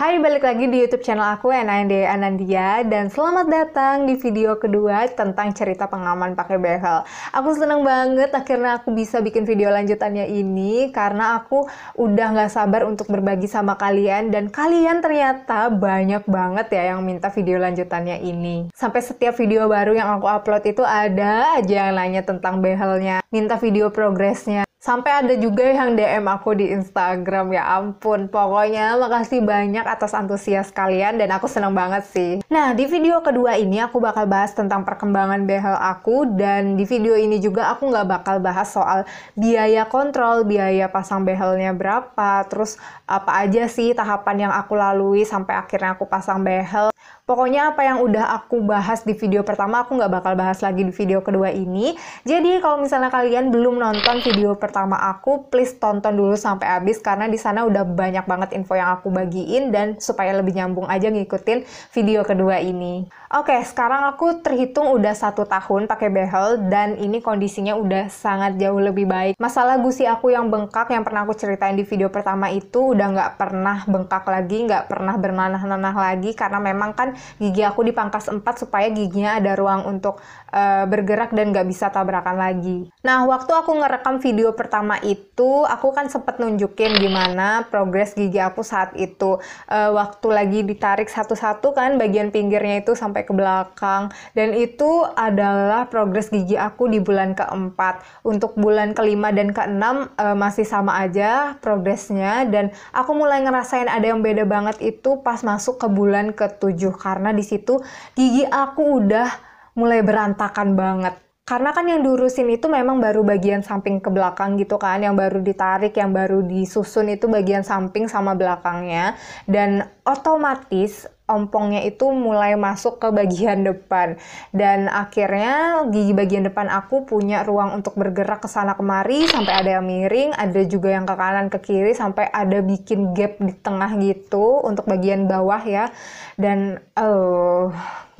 Hai, balik lagi di YouTube channel aku Nanda Anandia dan selamat datang di video kedua tentang cerita pengaman pakai behel. Aku seneng banget akhirnya aku bisa bikin video lanjutannya ini karena aku udah nggak sabar untuk berbagi sama kalian dan kalian ternyata banyak banget ya yang minta video lanjutannya ini. Sampai setiap video baru yang aku upload itu ada aja yang nanya tentang behelnya, minta video progresnya, Sampai ada juga yang DM aku di Instagram, ya ampun. Pokoknya makasih banyak atas antusias kalian dan aku senang banget sih. Nah, di video kedua ini aku bakal bahas tentang perkembangan behel aku dan di video ini juga aku nggak bakal bahas soal biaya kontrol, biaya pasang behelnya berapa, terus apa aja sih tahapan yang aku lalui sampai akhirnya aku pasang behel, Pokoknya apa yang udah aku bahas di video pertama, aku nggak bakal bahas lagi di video kedua ini. Jadi kalau misalnya kalian belum nonton video pertama aku, please tonton dulu sampai habis karena di sana udah banyak banget info yang aku bagiin dan supaya lebih nyambung aja ngikutin video kedua ini. Oke, sekarang aku terhitung udah satu tahun pakai behel dan ini kondisinya udah sangat jauh lebih baik. Masalah gusi aku yang bengkak yang pernah aku ceritain di video pertama itu udah nggak pernah bengkak lagi, nggak pernah bernanah-nanah lagi karena memang kan gigi aku dipangkas empat supaya giginya ada ruang untuk uh, bergerak dan gak bisa tabrakan lagi. Nah, waktu aku ngerekam video pertama itu, aku kan sempet nunjukin gimana progres gigi aku saat itu. Uh, waktu lagi ditarik satu-satu kan bagian pinggirnya itu sampai ke belakang. Dan itu adalah progres gigi aku di bulan keempat. Untuk bulan kelima dan keenam uh, masih sama aja progresnya. Dan aku mulai ngerasain ada yang beda banget itu pas masuk ke bulan ketujuh kan karena di situ gigi aku udah mulai berantakan banget karena kan yang diurusin itu memang baru bagian samping ke belakang gitu kan yang baru ditarik yang baru disusun itu bagian samping sama belakangnya dan otomatis ompongnya itu mulai masuk ke bagian depan dan akhirnya gigi bagian depan aku punya ruang untuk bergerak ke sana kemari sampai ada yang miring ada juga yang ke kanan ke kiri sampai ada bikin gap di tengah gitu untuk bagian bawah ya dan uh,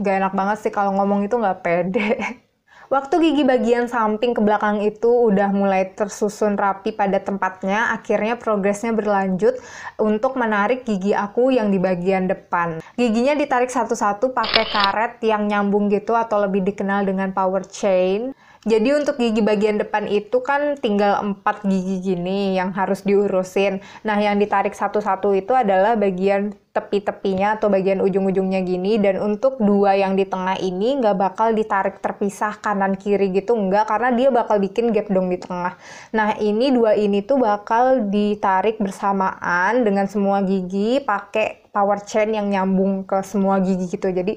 gak enak banget sih kalau ngomong itu nggak pede Waktu gigi bagian samping ke belakang itu udah mulai tersusun rapi pada tempatnya, akhirnya progresnya berlanjut untuk menarik gigi aku yang di bagian depan. Giginya ditarik satu-satu pakai karet yang nyambung gitu atau lebih dikenal dengan power chain. Jadi untuk gigi bagian depan itu kan tinggal 4 gigi gini yang harus diurusin. Nah, yang ditarik satu-satu itu adalah bagian tepi-tepinya atau bagian ujung-ujungnya gini. Dan untuk dua yang di tengah ini nggak bakal ditarik terpisah kanan-kiri gitu. Nggak, karena dia bakal bikin gap dong di tengah. Nah, ini dua ini tuh bakal ditarik bersamaan dengan semua gigi pakai power chain yang nyambung ke semua gigi gitu. Jadi,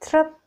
seret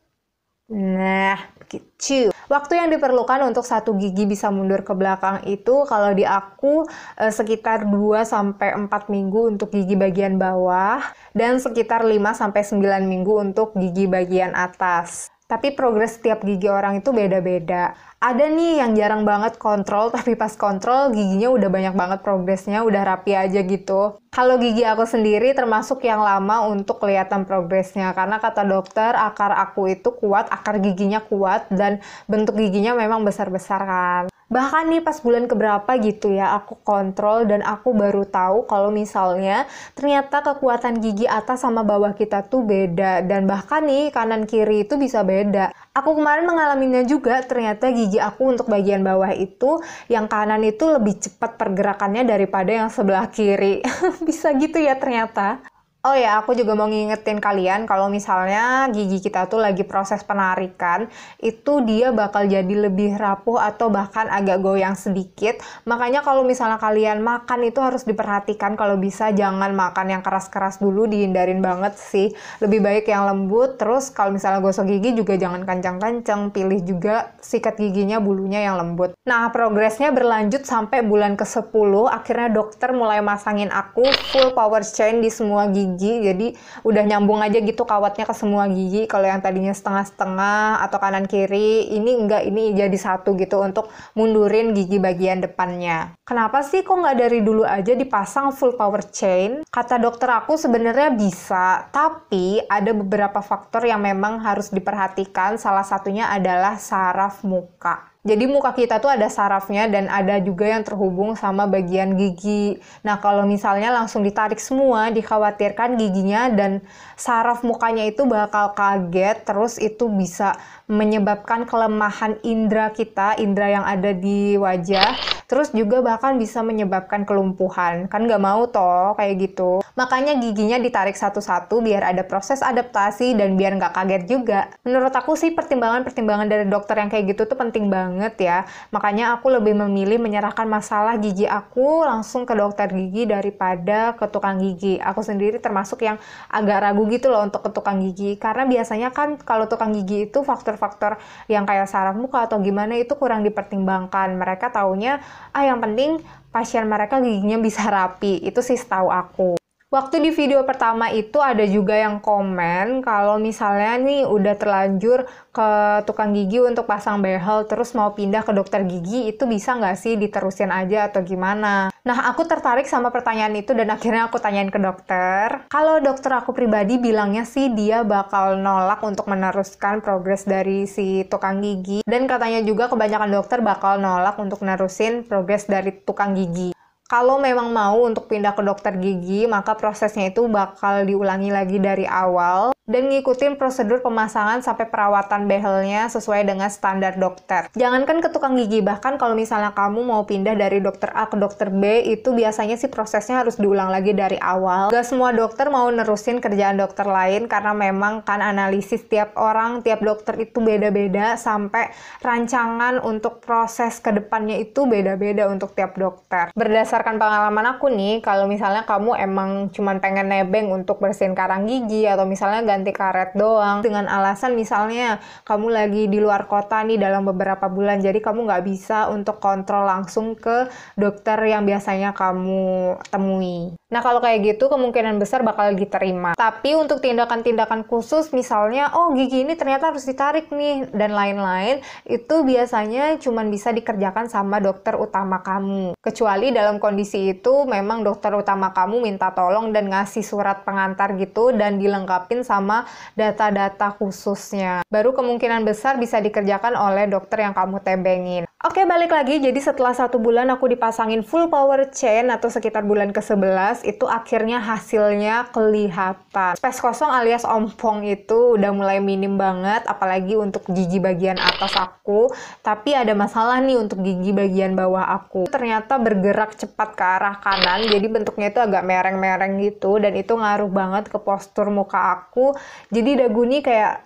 Nah, gitu. Waktu yang diperlukan untuk satu gigi bisa mundur ke belakang itu kalau di aku eh, sekitar 2 sampai 4 minggu untuk gigi bagian bawah dan sekitar 5 sampai 9 minggu untuk gigi bagian atas. Tapi progres setiap gigi orang itu beda-beda. Ada nih yang jarang banget kontrol, tapi pas kontrol giginya udah banyak banget progresnya, udah rapi aja gitu. Kalau gigi aku sendiri termasuk yang lama untuk kelihatan progresnya, karena kata dokter akar aku itu kuat, akar giginya kuat, dan bentuk giginya memang besar-besar kan bahkan nih pas bulan keberapa gitu ya aku kontrol dan aku baru tahu kalau misalnya ternyata kekuatan gigi atas sama bawah kita tuh beda dan bahkan nih kanan kiri itu bisa beda aku kemarin mengalaminya juga ternyata gigi aku untuk bagian bawah itu yang kanan itu lebih cepat pergerakannya daripada yang sebelah kiri bisa gitu ya ternyata Oh ya, aku juga mau ngingetin kalian kalau misalnya gigi kita tuh lagi proses penarikan, itu dia bakal jadi lebih rapuh atau bahkan agak goyang sedikit. Makanya kalau misalnya kalian makan itu harus diperhatikan kalau bisa jangan makan yang keras-keras dulu, dihindarin banget sih. Lebih baik yang lembut, terus kalau misalnya gosok gigi juga jangan kencang-kencang, pilih juga sikat giginya bulunya yang lembut. Nah, progresnya berlanjut sampai bulan ke-10, akhirnya dokter mulai masangin aku full power chain di semua gigi gigi jadi udah nyambung aja gitu kawatnya ke semua gigi kalau yang tadinya setengah-setengah atau kanan kiri ini enggak ini jadi satu gitu untuk mundurin gigi bagian depannya kenapa sih kok nggak dari dulu aja dipasang full power chain kata dokter aku sebenarnya bisa tapi ada beberapa faktor yang memang harus diperhatikan salah satunya adalah saraf muka jadi muka kita tuh ada sarafnya dan ada juga yang terhubung sama bagian gigi. Nah, kalau misalnya langsung ditarik semua, dikhawatirkan giginya dan saraf mukanya itu bakal kaget, terus itu bisa menyebabkan kelemahan indera kita, indera yang ada di wajah Terus juga bahkan bisa menyebabkan kelumpuhan. Kan nggak mau toh kayak gitu. Makanya giginya ditarik satu-satu biar ada proses adaptasi dan biar nggak kaget juga. Menurut aku sih pertimbangan-pertimbangan dari dokter yang kayak gitu tuh penting banget ya. Makanya aku lebih memilih menyerahkan masalah gigi aku langsung ke dokter gigi daripada ke tukang gigi. Aku sendiri termasuk yang agak ragu gitu loh untuk ke tukang gigi. Karena biasanya kan kalau tukang gigi itu faktor-faktor yang kayak saraf muka atau gimana itu kurang dipertimbangkan. Mereka taunya ah yang penting pasien mereka giginya bisa rapi itu sih setahu aku Waktu di video pertama itu ada juga yang komen kalau misalnya nih udah terlanjur ke tukang gigi untuk pasang behel terus mau pindah ke dokter gigi itu bisa nggak sih diterusin aja atau gimana? Nah aku tertarik sama pertanyaan itu dan akhirnya aku tanyain ke dokter. Kalau dokter aku pribadi bilangnya sih dia bakal nolak untuk meneruskan progres dari si tukang gigi dan katanya juga kebanyakan dokter bakal nolak untuk nerusin progres dari tukang gigi kalau memang mau untuk pindah ke dokter gigi, maka prosesnya itu bakal diulangi lagi dari awal dan ngikutin prosedur pemasangan sampai perawatan behelnya sesuai dengan standar dokter. Jangankan ke tukang gigi, bahkan kalau misalnya kamu mau pindah dari dokter A ke dokter B, itu biasanya sih prosesnya harus diulang lagi dari awal. Gak semua dokter mau nerusin kerjaan dokter lain karena memang kan analisis tiap orang, tiap dokter itu beda-beda sampai rancangan untuk proses ke depannya itu beda-beda untuk tiap dokter. Berdasarkan pengalaman aku nih, kalau misalnya kamu emang cuman pengen nebeng untuk bersihin karang gigi atau misalnya ganti ganti karet doang dengan alasan misalnya kamu lagi di luar kota nih dalam beberapa bulan jadi kamu nggak bisa untuk kontrol langsung ke dokter yang biasanya kamu temui. Nah kalau kayak gitu kemungkinan besar bakal diterima. Tapi untuk tindakan-tindakan khusus misalnya oh gigi ini ternyata harus ditarik nih dan lain-lain itu biasanya cuman bisa dikerjakan sama dokter utama kamu. Kecuali dalam kondisi itu memang dokter utama kamu minta tolong dan ngasih surat pengantar gitu dan dilengkapin sama sama data-data khususnya. Baru kemungkinan besar bisa dikerjakan oleh dokter yang kamu tebengin. Oke, balik lagi. Jadi setelah satu bulan aku dipasangin full power chain atau sekitar bulan ke-11, itu akhirnya hasilnya kelihatan. Space kosong alias ompong itu udah mulai minim banget, apalagi untuk gigi bagian atas aku. Tapi ada masalah nih untuk gigi bagian bawah aku. Ternyata bergerak cepat ke arah kanan, jadi bentuknya itu agak mereng-mereng gitu, dan itu ngaruh banget ke postur muka aku, jadi dagu ini kayak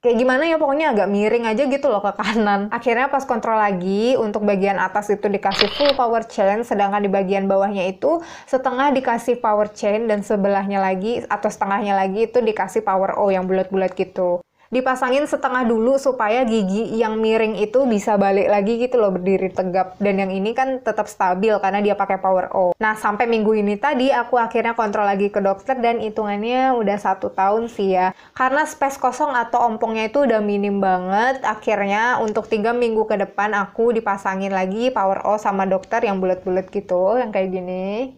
kayak gimana ya pokoknya agak miring aja gitu loh ke kanan. Akhirnya pas kontrol lagi untuk bagian atas itu dikasih full power chain sedangkan di bagian bawahnya itu setengah dikasih power chain dan sebelahnya lagi atau setengahnya lagi itu dikasih power O yang bulat-bulat gitu dipasangin setengah dulu supaya gigi yang miring itu bisa balik lagi gitu loh berdiri tegap dan yang ini kan tetap stabil karena dia pakai power O. Nah sampai minggu ini tadi aku akhirnya kontrol lagi ke dokter dan hitungannya udah satu tahun sih ya karena space kosong atau ompongnya itu udah minim banget akhirnya untuk tiga minggu ke depan aku dipasangin lagi power O sama dokter yang bulat-bulat gitu yang kayak gini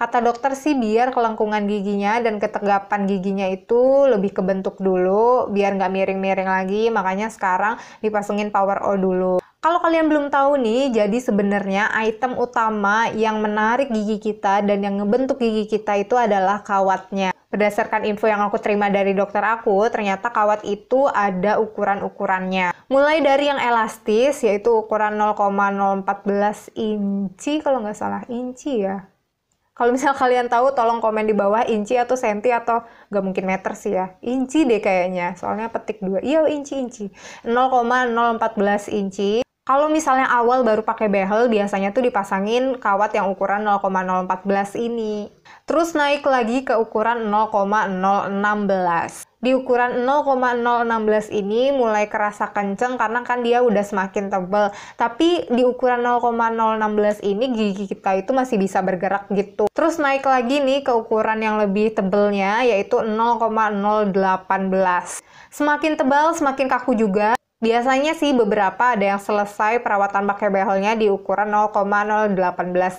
kata dokter sih biar kelengkungan giginya dan ketegapan giginya itu lebih kebentuk dulu biar nggak miring-miring lagi makanya sekarang dipasungin power O dulu kalau kalian belum tahu nih, jadi sebenarnya item utama yang menarik gigi kita dan yang ngebentuk gigi kita itu adalah kawatnya. Berdasarkan info yang aku terima dari dokter aku, ternyata kawat itu ada ukuran-ukurannya. Mulai dari yang elastis, yaitu ukuran 0,014 inci kalau nggak salah inci ya kalau misalnya kalian tahu, tolong komen di bawah inci atau senti atau nggak mungkin meter sih ya. Inci deh kayaknya, soalnya petik dua. Iya inci-inci. 0,014 inci. Kalau misalnya awal baru pakai behel, biasanya tuh dipasangin kawat yang ukuran 0,014 ini. Terus naik lagi ke ukuran 0,016. Di ukuran 0,016 ini mulai kerasa kenceng karena kan dia udah semakin tebel Tapi di ukuran 0,016 ini gigi kita itu masih bisa bergerak gitu. Terus naik lagi nih ke ukuran yang lebih tebelnya yaitu 0,018. Semakin tebal semakin kaku juga. Biasanya sih beberapa ada yang selesai perawatan pakai behelnya di ukuran 0,018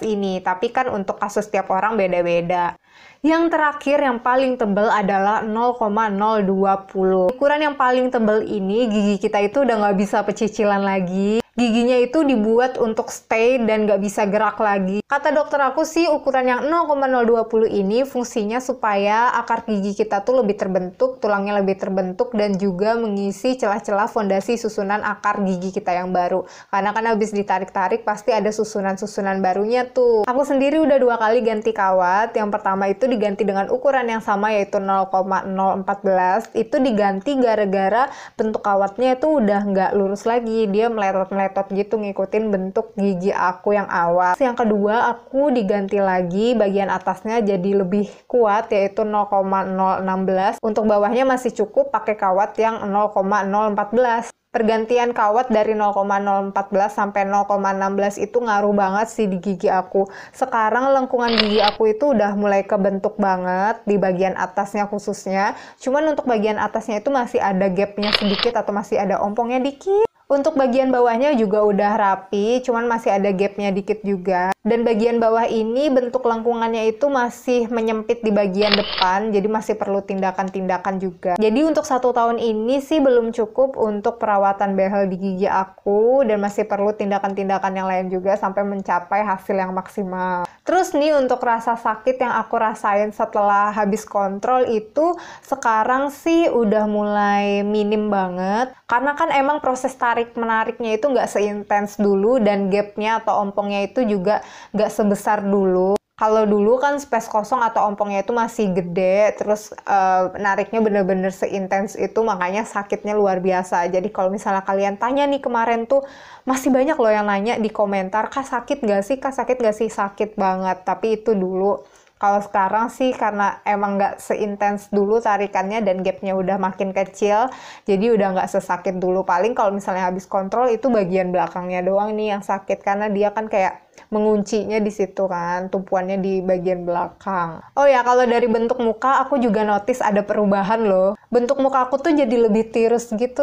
ini, tapi kan untuk kasus tiap orang beda-beda. Yang terakhir yang paling tebal adalah 0,020. Ukuran yang paling tebal ini gigi kita itu udah nggak bisa pecicilan lagi giginya itu dibuat untuk stay dan nggak bisa gerak lagi. Kata dokter aku sih ukuran yang 0,020 ini fungsinya supaya akar gigi kita tuh lebih terbentuk, tulangnya lebih terbentuk dan juga mengisi celah-celah fondasi susunan akar gigi kita yang baru. Karena kan habis ditarik-tarik pasti ada susunan-susunan barunya tuh. Aku sendiri udah dua kali ganti kawat. Yang pertama itu diganti dengan ukuran yang sama yaitu 0,014. Itu diganti gara-gara bentuk kawatnya itu udah nggak lurus lagi. Dia meletot-meletot kelepet gitu ngikutin bentuk gigi aku yang awal. yang kedua aku diganti lagi bagian atasnya jadi lebih kuat yaitu 0,016. Untuk bawahnya masih cukup pakai kawat yang 0,014 pergantian kawat dari 0,014 sampai 0,16 itu ngaruh banget sih di gigi aku. Sekarang lengkungan gigi aku itu udah mulai kebentuk banget di bagian atasnya khususnya. Cuman untuk bagian atasnya itu masih ada gapnya sedikit atau masih ada ompongnya dikit. Untuk bagian bawahnya juga udah rapi, cuman masih ada gapnya dikit juga. Dan bagian bawah ini bentuk lengkungannya itu masih menyempit di bagian depan, jadi masih perlu tindakan-tindakan juga. Jadi untuk satu tahun ini sih belum cukup untuk perawatan behel di gigi aku, dan masih perlu tindakan-tindakan yang lain juga sampai mencapai hasil yang maksimal. Terus nih untuk rasa sakit yang aku rasain setelah habis kontrol itu sekarang sih udah mulai minim banget. Karena kan emang proses tarik menariknya itu nggak seintens dulu dan gapnya atau ompongnya itu juga nggak sebesar dulu kalau dulu kan space kosong atau ompongnya itu masih gede, terus uh, eh, nariknya bener-bener seintens itu, makanya sakitnya luar biasa. Jadi kalau misalnya kalian tanya nih kemarin tuh, masih banyak loh yang nanya di komentar, kak sakit nggak sih, kak sakit nggak sih, sakit banget. Tapi itu dulu, kalau sekarang sih karena emang nggak seintens dulu tarikannya dan gapnya udah makin kecil, jadi udah nggak sesakit dulu. Paling kalau misalnya habis kontrol itu bagian belakangnya doang nih yang sakit, karena dia kan kayak menguncinya di situ kan, tumpuannya di bagian belakang. Oh ya, kalau dari bentuk muka aku juga notice ada perubahan loh. Bentuk muka aku tuh jadi lebih tirus gitu.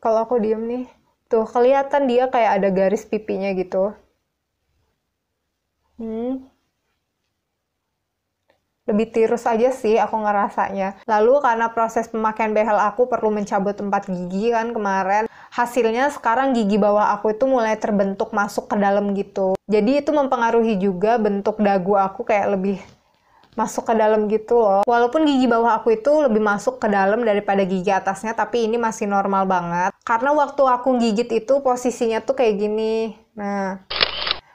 Kalau aku diem nih, tuh kelihatan dia kayak ada garis pipinya gitu. Hmm, lebih tirus aja sih aku ngerasanya. Lalu karena proses pemakaian behel aku perlu mencabut tempat gigi kan kemarin, hasilnya sekarang gigi bawah aku itu mulai terbentuk masuk ke dalam gitu. Jadi itu mempengaruhi juga bentuk dagu aku kayak lebih masuk ke dalam gitu loh. Walaupun gigi bawah aku itu lebih masuk ke dalam daripada gigi atasnya, tapi ini masih normal banget. Karena waktu aku gigit itu posisinya tuh kayak gini. Nah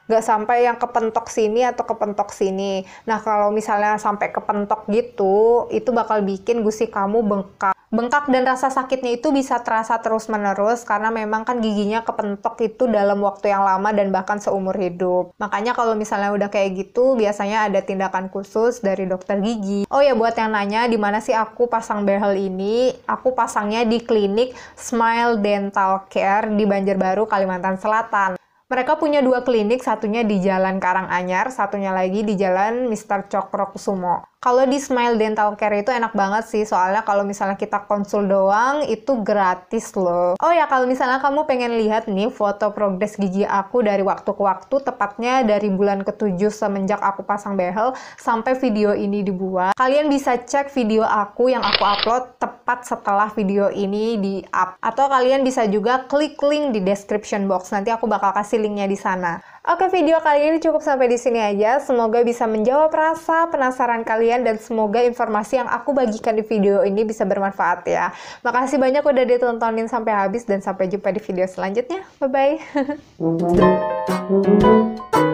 nggak sampai yang kepentok sini atau kepentok sini. Nah kalau misalnya sampai kepentok gitu, itu bakal bikin gusi kamu bengkak. Bengkak dan rasa sakitnya itu bisa terasa terus-menerus karena memang kan giginya kepentok itu dalam waktu yang lama dan bahkan seumur hidup. Makanya kalau misalnya udah kayak gitu, biasanya ada tindakan khusus dari dokter gigi. Oh ya buat yang nanya, di mana sih aku pasang behel ini? Aku pasangnya di klinik Smile Dental Care di Banjarbaru, Kalimantan Selatan. Mereka punya dua klinik, satunya di Jalan Karanganyar, satunya lagi di Jalan Mr. Cokro Kusumo kalau di Smile Dental Care itu enak banget sih soalnya kalau misalnya kita konsul doang itu gratis loh. Oh ya kalau misalnya kamu pengen lihat nih foto progres gigi aku dari waktu ke waktu tepatnya dari bulan ke ketujuh semenjak aku pasang behel sampai video ini dibuat. Kalian bisa cek video aku yang aku upload tepat setelah video ini di up atau kalian bisa juga klik link di description box nanti aku bakal kasih linknya di sana. Oke video kali ini cukup sampai di sini aja. Semoga bisa menjawab rasa penasaran kalian kalian dan semoga informasi yang aku bagikan di video ini bisa bermanfaat ya. Makasih banyak udah ditontonin sampai habis dan sampai jumpa di video selanjutnya. Bye bye.